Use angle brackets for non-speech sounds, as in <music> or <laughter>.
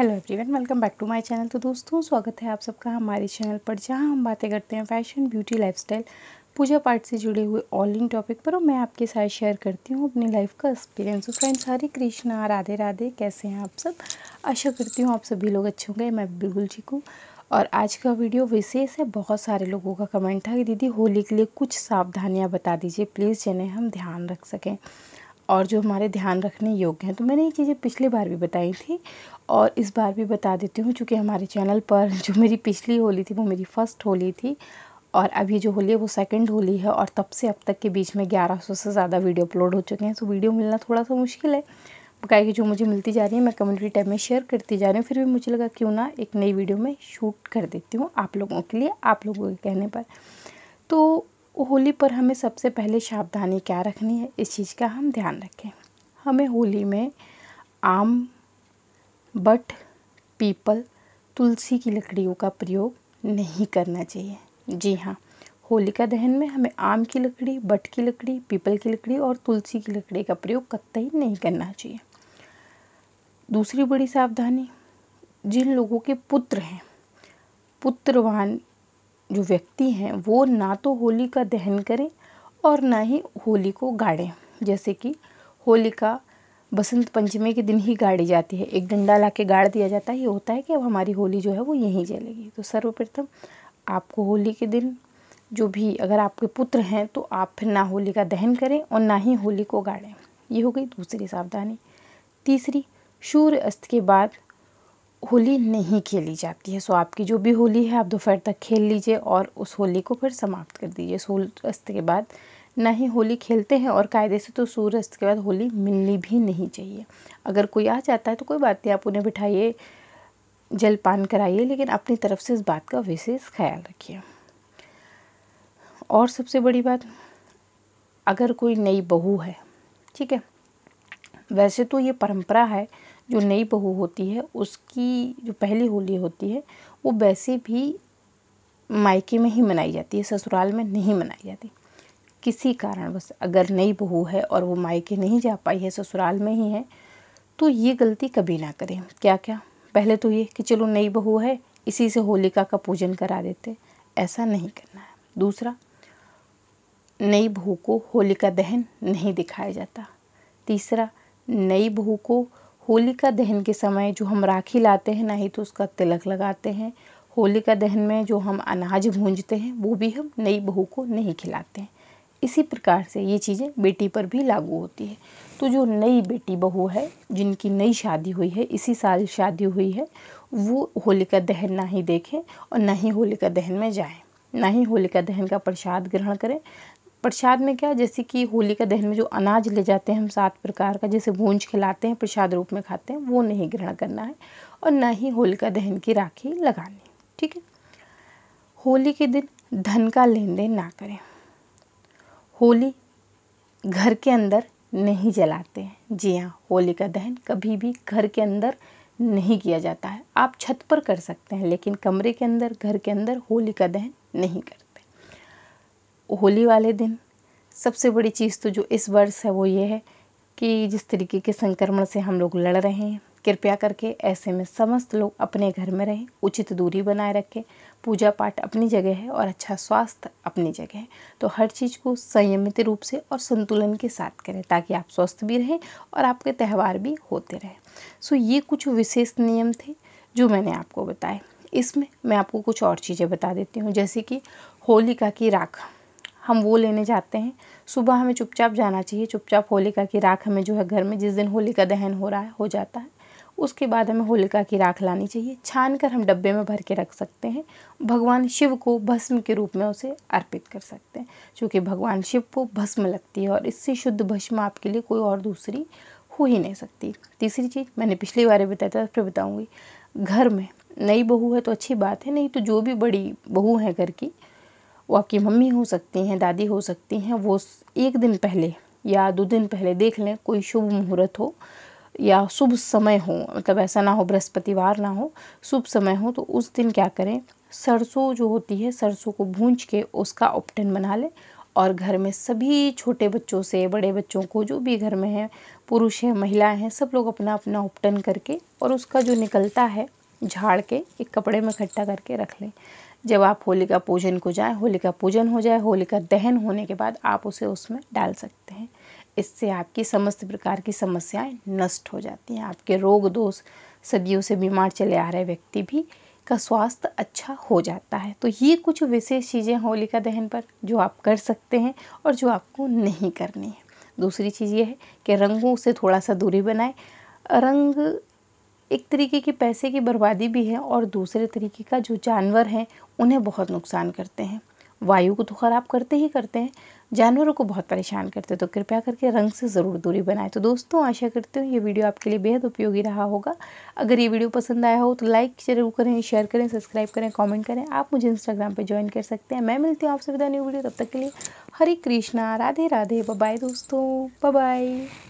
hello everyone welcome back to my channel तो दोस्तों स्वागत है आप सबका हमारे चैनल पर जहां हम बातें करते हैं फैशन ब्यूटी लाइफस्टाइल पूजा पाठ से जुड़े हुए ऑल इन टॉपिक पर और मैं आपके साथ शेयर करती हूं अपनी लाइफ का एक्सपीरियंस तो फ्रेंड्स हरे कृष्णा राधे राधे कैसे हैं आप सब आशा करती हूँ आप सभी लोग अच्छे होंगे मैं बिल्कुल जी को और आज का वीडियो विशेष है बहुत सारे लोगों का कमेंट था कि दीदी होली के लिए कुछ सावधानियाँ बता दीजिए प्लीज़ जिन्हें हम ध्यान रख सकें और जो हमारे ध्यान रखने योग्य हैं तो मैंने ये चीज़ें पिछली बार भी बताई थी और इस बार भी बता देती हूँ चूँकि हमारे चैनल पर <laughs> जो मेरी पिछली होली थी वो मेरी फ़र्स्ट होली थी और अभी जो होली है वो सेकंड होली है और तब से अब तक के बीच में 1100 से ज़्यादा वीडियो अपलोड हो चुके हैं तो वीडियो मिलना थोड़ा सा मुश्किल है बकाया कि जो मुझे मिलती जा रही है मैं कम्युनिटी टाइम में शेयर करती जा रही हूँ फिर भी मुझे लगा क्यों ना एक नई वीडियो में शूट कर देती हूँ आप लोगों के लिए आप लोगों के कहने पर तो होली पर हमें सबसे पहले सावधानी क्या रखनी है इस चीज़ का हम ध्यान रखें हमें होली में आम बट पीपल तुलसी की लकड़ियों का प्रयोग नहीं करना चाहिए जी हाँ होलिका दहन में हमें आम की लकड़ी बट की लकड़ी पीपल की लकड़ी और तुलसी की लकड़ी का प्रयोग कतई नहीं करना चाहिए दूसरी बड़ी सावधानी जिन लोगों के पुत्र हैं पुत्रवान जो व्यक्ति हैं वो ना तो होली का दहन करें और ना ही होली को गाड़ें जैसे कि होलिका बसंत पंचमी के दिन ही गाड़ी जाती है एक डंडा ला के गाड़ दिया जाता है ये होता है कि अब हमारी होली जो है वो यहीं जलेगी तो सर्वप्रथम आपको होली के दिन जो भी अगर आपके पुत्र हैं तो आप फिर ना होली का दहन करें और ना ही होली को गाड़ें ये हो गई दूसरी सावधानी तीसरी सूर्य अस्त के बाद होली नहीं खेली जाती है सो आपकी जो भी होली है आप दोपहर तक खेल लीजिए और उस होली को फिर समाप्त कर दीजिए सूर्यास्त के बाद ना ही होली खेलते हैं और कायदे से तो सूर्यास्त के बाद होली मिलनी भी नहीं चाहिए अगर कोई आ जाता है तो कोई बात नहीं आप उन्हें बिठाइए जलपान कराइए लेकिन अपनी तरफ से इस बात का विशेष ख्याल रखिए और सबसे बड़ी बात अगर कोई नई बहू है ठीक है वैसे तो ये परंपरा है जो नई बहू होती है उसकी जो पहली होली होती है वो वैसे भी मायके में ही मनाई जाती है ससुराल में नहीं मनाई जाती किसी कारणवश अगर नई बहू है और वो मायके नहीं जा पाई है ससुराल में ही है तो ये गलती कभी ना करें क्या क्या पहले तो ये कि चलो नई बहू है इसी से होलिका का पूजन करा देते ऐसा नहीं करना है दूसरा नई बहू को होलिका दहन नहीं दिखाया जाता तीसरा नई बहू को होलिका दहन के समय जो हम राखी लाते हैं ना ही तो उसका तिलक लगाते हैं होलिका दहन में जो हम अनाज भूंजते हैं वो भी हम नई बहू को नहीं खिलाते हैं इसी प्रकार से ये चीज़ें बेटी पर भी लागू होती है तो जो नई बेटी बहू है जिनकी नई शादी हुई है इसी साल शादी हुई है वो होलिका दहन ना ही देखें और ना ही होलिका दहन में जाएं ना ही होलिका दहन का प्रसाद ग्रहण करें प्रसाद में क्या जैसे कि होली का दहन में जो अनाज ले जाते हैं हम सात प्रकार का जैसे भूंज खिलाते हैं प्रसाद रूप में खाते हैं वो नहीं ग्रहण करना है और ना ही होलिका दहन की राखी लगानी ठीक है होली के दिन धन का लेन देन ना करें होली घर के अंदर नहीं जलाते हैं जी हाँ होली का दहन कभी भी घर के अंदर नहीं किया जाता है आप छत पर कर सकते हैं लेकिन कमरे के अंदर घर के अंदर होली का दहन नहीं करते होली वाले दिन सबसे बड़ी चीज़ तो जो इस वर्ष है वो ये है कि जिस तरीके के संक्रमण से हम लोग लड़ रहे हैं कृपया करके ऐसे में समस्त लोग अपने घर में रहें उचित दूरी बनाए रखें पूजा पाठ अपनी जगह है और अच्छा स्वास्थ्य अपनी जगह है तो हर चीज़ को संयमित रूप से और संतुलन के साथ करें ताकि आप स्वस्थ भी रहें और आपके त्यौहार भी होते रहें सो ये कुछ विशेष नियम थे जो मैंने आपको बताए इसमें मैं आपको कुछ और चीज़ें बता देती हूँ जैसे कि होलिका की राख हम वो लेने जाते हैं सुबह हमें चुपचाप जाना चाहिए चुपचाप होलिका की राख हमें जो है घर में जिस दिन होलिका दहन हो रहा है हो जाता है उसके बाद हमें होलिका की राख लानी चाहिए छान कर हम डब्बे में भर के रख सकते हैं भगवान शिव को भस्म के रूप में उसे अर्पित कर सकते हैं क्योंकि भगवान शिव को भस्म लगती है और इससे शुद्ध भस्म आपके लिए कोई और दूसरी हो ही नहीं सकती तीसरी चीज़ मैंने पिछली बार बताया था फिर बताऊँगी घर में नई बहू है तो अच्छी बात है नहीं तो जो भी बड़ी बहू है घर की वो आपकी मम्मी हो सकती हैं दादी हो सकती हैं वो एक दिन पहले या दो दिन पहले देख लें कोई शुभ मुहूर्त हो या शुभ समय हो मतलब ऐसा ना हो बृहस्पतिवार ना हो शुभ समय हो तो उस दिन क्या करें सरसों जो होती है सरसों को भूंज के उसका उपटन बना लें और घर में सभी छोटे बच्चों से बड़े बच्चों को जो भी घर में हैं पुरुष हैं महिलाएं हैं सब लोग अपना अपना उपटन करके और उसका जो निकलता है झाड़ के एक कपड़े में इकट्ठा करके रख लें जब आप होलिका पूजन को जाएं होलिका पूजन हो जाए होलिका दहन होने के बाद आप उसे उसमें डाल सकते हैं इससे आपकी समस्त प्रकार की समस्याएं नष्ट हो जाती हैं आपके रोग दोष सदियों से बीमार चले आ रहे व्यक्ति भी का स्वास्थ्य अच्छा हो जाता है तो ये कुछ विशेष चीज़ें होलिका दहन पर जो आप कर सकते हैं और जो आपको नहीं करनी है दूसरी चीज़ ये है कि रंगों से थोड़ा सा दूरी बनाए रंग एक तरीके की पैसे की बर्बादी भी है और दूसरे तरीके का जो जानवर हैं उन्हें बहुत नुकसान करते हैं वायु को तो ख़राब करते ही करते हैं जानवरों को बहुत परेशान करते हैं तो कृपया करके रंग से ज़रूर दूरी बनाएं तो दोस्तों आशा करते हूँ ये वीडियो आपके लिए बेहद उपयोगी रहा होगा अगर ये वीडियो पसंद आया हो तो लाइक जरूर करें शेयर करें सब्सक्राइब करें कमेंट करें आप मुझे इंस्टाग्राम पर ज्वाइन कर सकते हैं मैं मिलती हूँ आपसे विदा न्यू वीडियो तब तक के लिए हरे कृष्णा राधे राधे बाय दोस्तों बाय